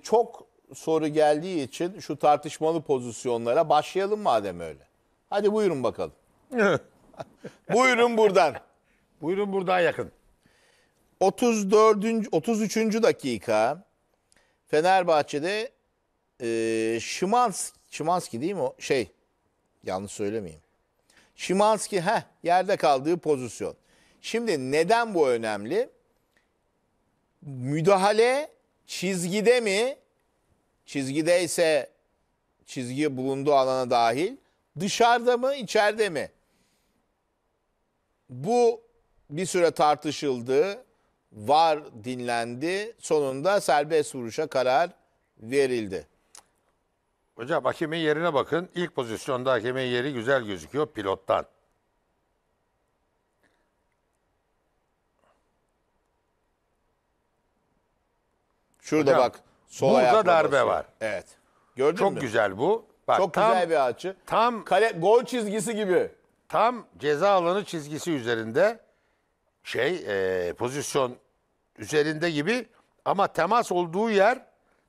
çok soru geldiği için şu tartışmalı pozisyonlara başlayalım madem öyle. Hadi buyurun bakalım. buyurun buradan. Buyurun buradan yakın. 34. 33. dakika Fenerbahçe'de e, Şimanski, Şimanski değil mi o? Şey yanlış söylemeyeyim. Şimanski ha yerde kaldığı pozisyon. Şimdi neden bu önemli? Müdahale Çizgide mi? Çizgide ise çizgi bulunduğu alana dahil. Dışarıda mı, içeride mi? Bu bir süre tartışıldı, var dinlendi, sonunda serbest vuruşa karar verildi. Hocam hakemin yerine bakın. İlk pozisyonda hakemin yeri güzel gözüküyor pilottan. Şurada Hocam, bak sol burada ayakla darbe var. Evet. Gördün Çok mü? güzel bu. Bak, Çok tam, güzel bir açı. Tam kale gol çizgisi gibi. Tam ceza alanı çizgisi üzerinde şey e, pozisyon üzerinde gibi ama temas olduğu yer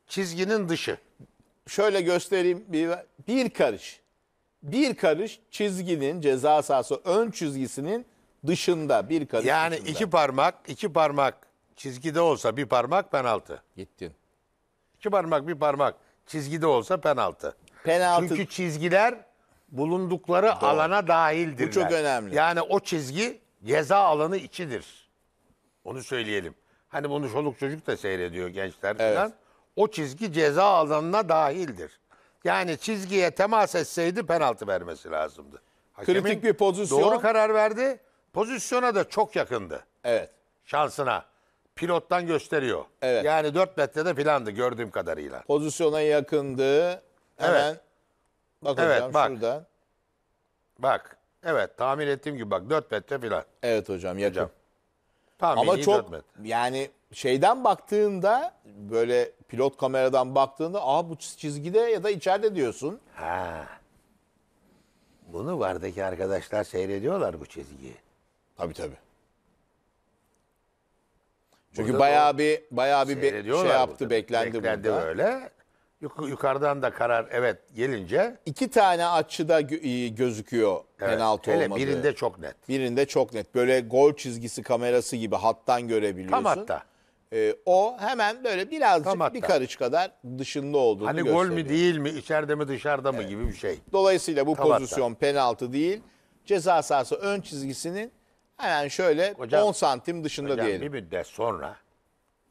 çizginin dışı. Şöyle göstereyim bir, bir karış. Bir karış çizginin ceza sahası ön çizgisinin dışında bir karış. Yani dışında. iki parmak, iki parmak Çizgide olsa bir parmak penaltı. Gittin. İki parmak bir parmak. Çizgide olsa penaltı. Penaltı. Çünkü çizgiler bulundukları Doğru. alana dahildir. Bu çok önemli. Yani o çizgi ceza alanı içidir. Onu söyleyelim. Hani bunu çoluk çocuk da seyrediyor gençler evet. O çizgi ceza alanına dahildir. Yani çizgiye temas etseydi penaltı vermesi lazımdı. Hakemin Kritik bir pozisyon. Doğru karar verdi. Pozisyona da çok yakındı. Evet. Şansına pilottan gösteriyor. Evet. Yani 4 metrede filandı gördüğüm kadarıyla. Pozisyona yakındı. Hemen evet. bak hocam şuradan. Bak. Evet tahmin ettiğim gibi bak 4 metre filan. Evet hocam yakın. Hocam. Tahmini Ama çok yani şeyden baktığında böyle pilot kameradan baktığında aa bu çizgide ya da içeride diyorsun. Ha. Bunu vardaki arkadaşlar seyrediyorlar bu çizgiyi. Tabii tabii. Çünkü Burada bayağı bir bayağı bir şey yaptı, burada. beklendi, beklendi burada. böyle. Yuk- yukarıdan da karar evet gelince İki tane açıda gö- gözüküyor evet, penaltı hele olmadığı. birinde çok net. Birinde çok net. Böyle gol çizgisi kamerası gibi hattan görebiliyorsun. Tam hatta. Ee, o hemen böyle Tam birazcık hatta. bir karış kadar dışında olduğunu Hani gösteriyor. gol mü değil mi, içeride mi dışarıda mı gibi bir şey. Dolayısıyla bu Tam pozisyon penaltı değil. Ceza sahası ön çizgisinin Hemen şöyle Hocam, 10 santim dışında hocam, diyelim. Bir müddet sonra,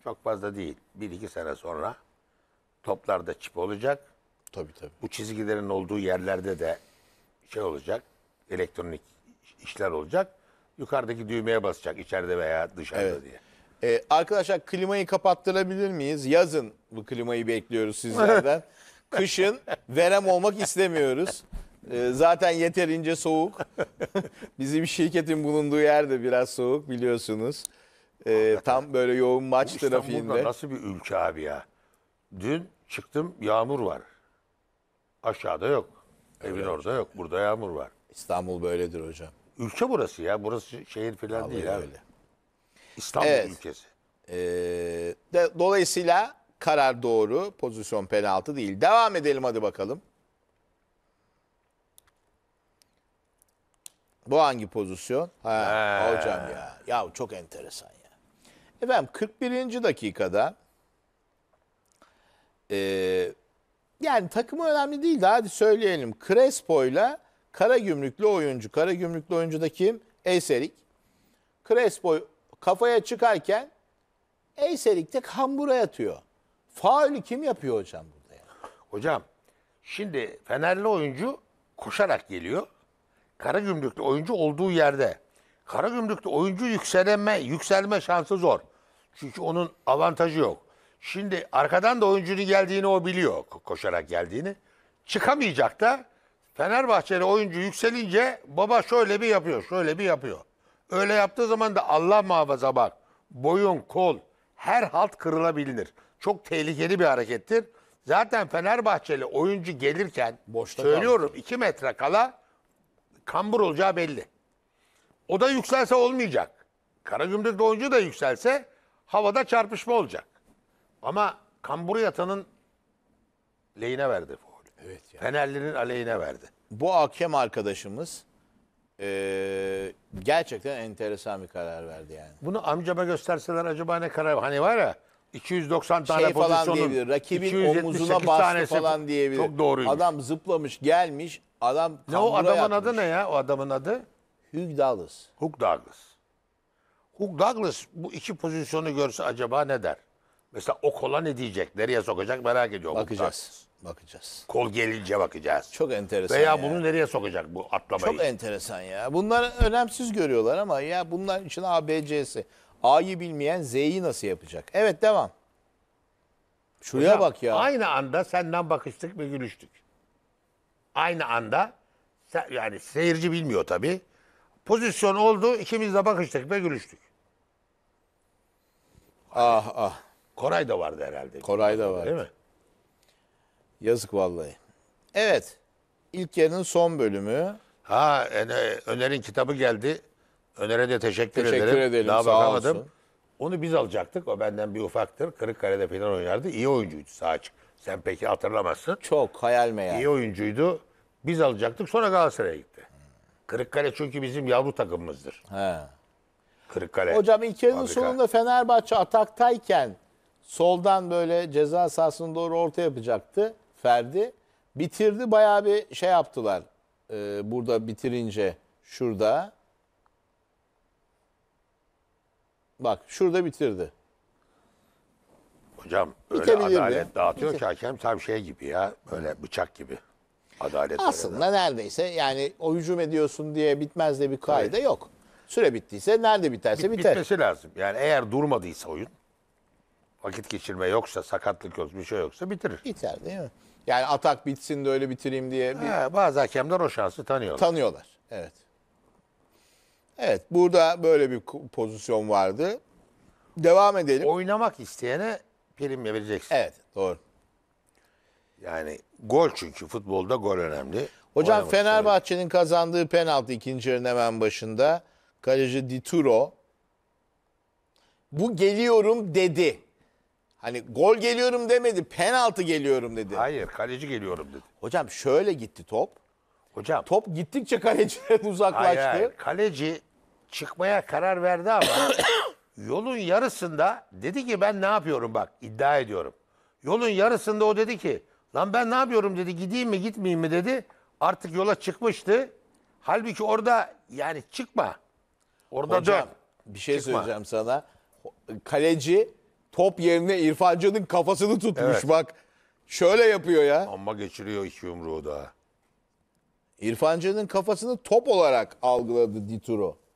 çok fazla değil, 1-2 sene sonra toplarda çip olacak. Tabii tabii. Bu çizgilerin olduğu yerlerde de şey olacak, elektronik işler olacak. Yukarıdaki düğmeye basacak içeride veya dışarıda Evet. diye. Ee, arkadaşlar klimayı kapattırabilir miyiz? Yazın bu klimayı bekliyoruz sizlerden. Kışın verem olmak istemiyoruz. Ee, zaten yeterince soğuk. Bizim şirketin bulunduğu yerde biraz soğuk biliyorsunuz. E, tam böyle yoğun maç Bu trafiğinde. nasıl bir ülke abi ya? Dün çıktım yağmur var. Aşağıda yok. Evin orada yok. Burada yağmur var. İstanbul böyledir hocam. Ülke burası ya. Burası şehir falan Vallahi değil abi. İstanbul Evet. ülkesi. E, de, dolayısıyla karar doğru. Pozisyon penaltı değil. Devam edelim hadi bakalım. Bu hangi pozisyon? Ha, hocam ya. Ya çok enteresan ya. Efendim 41. dakikada e, yani takımı önemli değil de hadi söyleyelim. Crespo'yla Karagümrüklü oyuncu. Karagümrüklü oyuncu da kim? Eyserik. Crespo kafaya çıkarken Eyserik de kambura yatıyor. Faulü kim yapıyor hocam burada ya? Hocam şimdi Fenerli oyuncu koşarak geliyor. Karagümrük'te oyuncu olduğu yerde Karagümrük'te oyuncu yükselme, yükselme şansı zor. Çünkü onun avantajı yok. Şimdi arkadan da oyuncunun geldiğini o biliyor koşarak geldiğini. Çıkamayacak da Fenerbahçeli oyuncu yükselince baba şöyle bir yapıyor, şöyle bir yapıyor. Öyle yaptığı zaman da Allah muhafaza bak. Boyun, kol, her halt kırılabilir. Çok tehlikeli bir harekettir. Zaten Fenerbahçeli oyuncu gelirken Boşta söylüyorum 2 metre kala kambur olacağı belli. O da yükselse olmayacak. Karagümrük oyuncu da yükselse havada çarpışma olacak. Ama Kambur yatanın lehine verdi faul. Evet yani. Fenerli'nin aleyhine verdi. Bu hakem arkadaşımız e, gerçekten enteresan bir karar verdi yani. Bunu amcama gösterseler acaba ne karar? Hani var ya 290 tane şey falan diyebilir. Rakibin omuzuna bastı tanesi falan diyebilir. çok doğruymuş. Adam zıplamış gelmiş. Adam Ne o adamın adı ne ya? O adamın adı Hugh Douglas. Hugh Douglas. Hugh Douglas bu iki pozisyonu görse acaba ne der? Mesela o kola ne diyecek? Nereye sokacak merak ediyorum. Bakacağız. Bakacağız. Kol gelince bakacağız. Çok enteresan Veya ya. bunu nereye sokacak bu atlamayı? Çok enteresan ya. Bunlar önemsiz görüyorlar ama ya bunlar için ABC'si. A'yı bilmeyen Z'yi nasıl yapacak? Evet devam. Şuraya Hocam, bak ya. Aynı anda senden bakıştık ve gülüştük. Aynı anda yani seyirci bilmiyor tabii. Pozisyon oldu ikimiz de bakıştık ve gülüştük. Ah ah. Koray da vardı herhalde. Koray da vardı. Değil mi? Yazık vallahi. Evet. İlk yarının son bölümü. Ha Öner'in kitabı geldi. Öner'e de teşekkür, teşekkür ederim. edelim. Daha sağ bakamadım. Olsun. Onu biz alacaktık. O benden bir ufaktır. Kırıkkale'de falan oynardı. İyi oyuncuydu sağ açık. Sen peki hatırlamazsın. Çok hayal meyal. İyi oyuncuydu. Biz alacaktık. Sonra Galatasaray'a gitti. Kırıkkale çünkü bizim yavru takımımızdır. He. Kırıkkale. Hocam ilk yarının sonunda Fenerbahçe ataktayken soldan böyle ceza sahasına doğru orta yapacaktı Ferdi. Bitirdi bayağı bir şey yaptılar. Ee, burada bitirince şurada Bak şurada bitirdi. Hocam öyle adalet dağıtıyor ki hakem tam şey gibi ya. Böyle bıçak gibi. Adalet Aslında öyle. neredeyse yani o hücum ediyorsun diye bitmez de bir kaide evet. yok. Süre bittiyse nerede biterse Bit, biter. Bitmesi lazım. Yani eğer durmadıysa oyun vakit geçirme yoksa sakatlık yok bir şey yoksa bitirir. Biter değil mi? Yani atak bitsin de öyle bitireyim diye. Bir... Ha, bazı hakemler o şansı tanıyorlar. Tanıyorlar evet. Evet burada böyle bir pozisyon vardı. Devam edelim. Oynamak isteyene prim vereceksin. Evet doğru. Yani gol çünkü futbolda gol önemli. Hocam Oynamak Fenerbahçe'nin kazandığı penaltı ikinci yarının hemen başında. Kaleci Dituro bu geliyorum dedi. Hani gol geliyorum demedi, penaltı geliyorum dedi. Hayır, kaleci geliyorum dedi. Hocam şöyle gitti top. Hocam. Top gittikçe kaleciden uzaklaştı. Hayır, hayır. Kaleci çıkmaya karar verdi ama yolun yarısında dedi ki ben ne yapıyorum bak iddia ediyorum. Yolun yarısında o dedi ki lan ben ne yapıyorum dedi gideyim mi gitmeyeyim mi dedi. Artık yola çıkmıştı. Halbuki orada yani çıkma. Orada Hocam, dön. Bir şey Çıkma. söyleyeceğim sana. Kaleci top yerine İrfan kafasını tutmuş Evet. bak. Şöyle yapıyor ya. ama geçiriyor iki yumruğu da. İrfan kafasını top olarak algıladı Dituro.